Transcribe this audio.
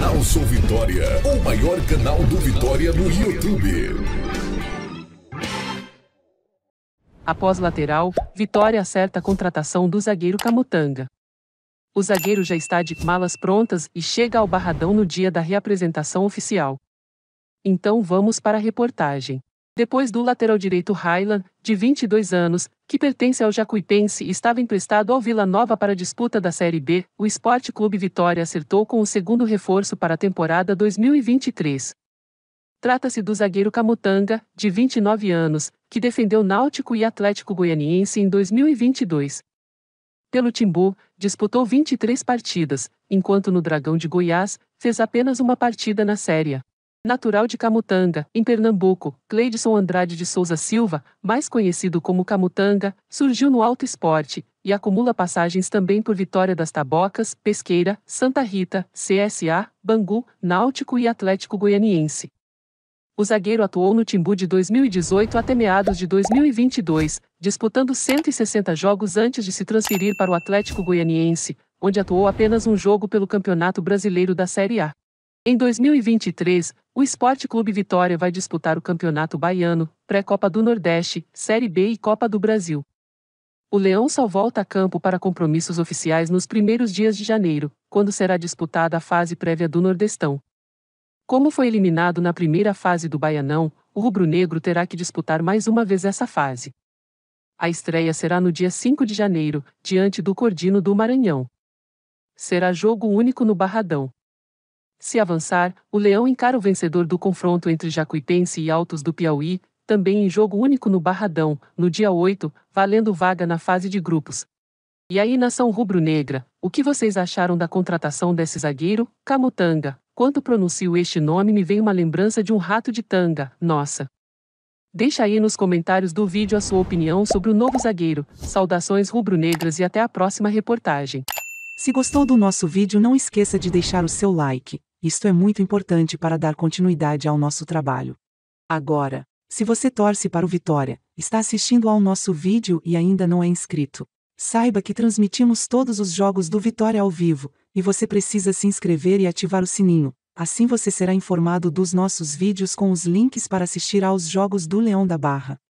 Canal Sou Vitória, o maior canal do Vitória no YouTube. Após lateral, Vitória acerta a contratação do zagueiro Camutanga. O zagueiro já está de malas prontas e chega ao Barradão no dia da reapresentação oficial. Então vamos para a reportagem depois do lateral direito Highland, de 22 anos, que pertence ao Jacuipense e estava emprestado ao Vila Nova para a disputa da Série B, o Esporte Clube Vitória acertou com o segundo reforço para a temporada 2023. Trata-se do zagueiro Camutanga, de 29 anos, que defendeu Náutico e Atlético Goianiense em 2022. Pelo Timbu, disputou 23 partidas, enquanto no Dragão de Goiás, fez apenas uma partida na Série natural de Camutanga, em Pernambuco, Cleidson Andrade de Souza Silva, mais conhecido como Camutanga, surgiu no alto esporte e acumula passagens também por Vitória das Tabocas, Pesqueira, Santa Rita, CSA, Bangu, Náutico e Atlético Goianiense. O zagueiro atuou no Timbu de 2018 até meados de 2022, disputando 160 jogos antes de se transferir para o Atlético Goianiense, onde atuou apenas um jogo pelo Campeonato Brasileiro da Série A. Em 2023, o Esporte Clube Vitória vai disputar o Campeonato Baiano, Pré-Copa do Nordeste, Série B e Copa do Brasil. O Leão só volta a campo para compromissos oficiais nos primeiros dias de janeiro, quando será disputada a fase prévia do Nordestão. Como foi eliminado na primeira fase do Baianão, o rubro-negro terá que disputar mais uma vez essa fase. A estreia será no dia 5 de janeiro, diante do Cordino do Maranhão. Será jogo único no Barradão. Se avançar, o Leão encara o vencedor do confronto entre Jacuipense e Altos do Piauí, também em jogo único no Barradão, no dia 8, valendo vaga na fase de grupos. E aí, nação rubro-negra, o que vocês acharam da contratação desse zagueiro, Camutanga? Quando pronuncio este nome, me vem uma lembrança de um rato de tanga, nossa. Deixa aí nos comentários do vídeo a sua opinião sobre o novo zagueiro. Saudações rubro-negras e até a próxima reportagem. Se gostou do nosso vídeo, não esqueça de deixar o seu like. Isto é muito importante para dar continuidade ao nosso trabalho. Agora, se você torce para o Vitória, está assistindo ao nosso vídeo e ainda não é inscrito, saiba que transmitimos todos os jogos do Vitória ao vivo, e você precisa se inscrever e ativar o sininho. Assim você será informado dos nossos vídeos com os links para assistir aos jogos do Leão da Barra.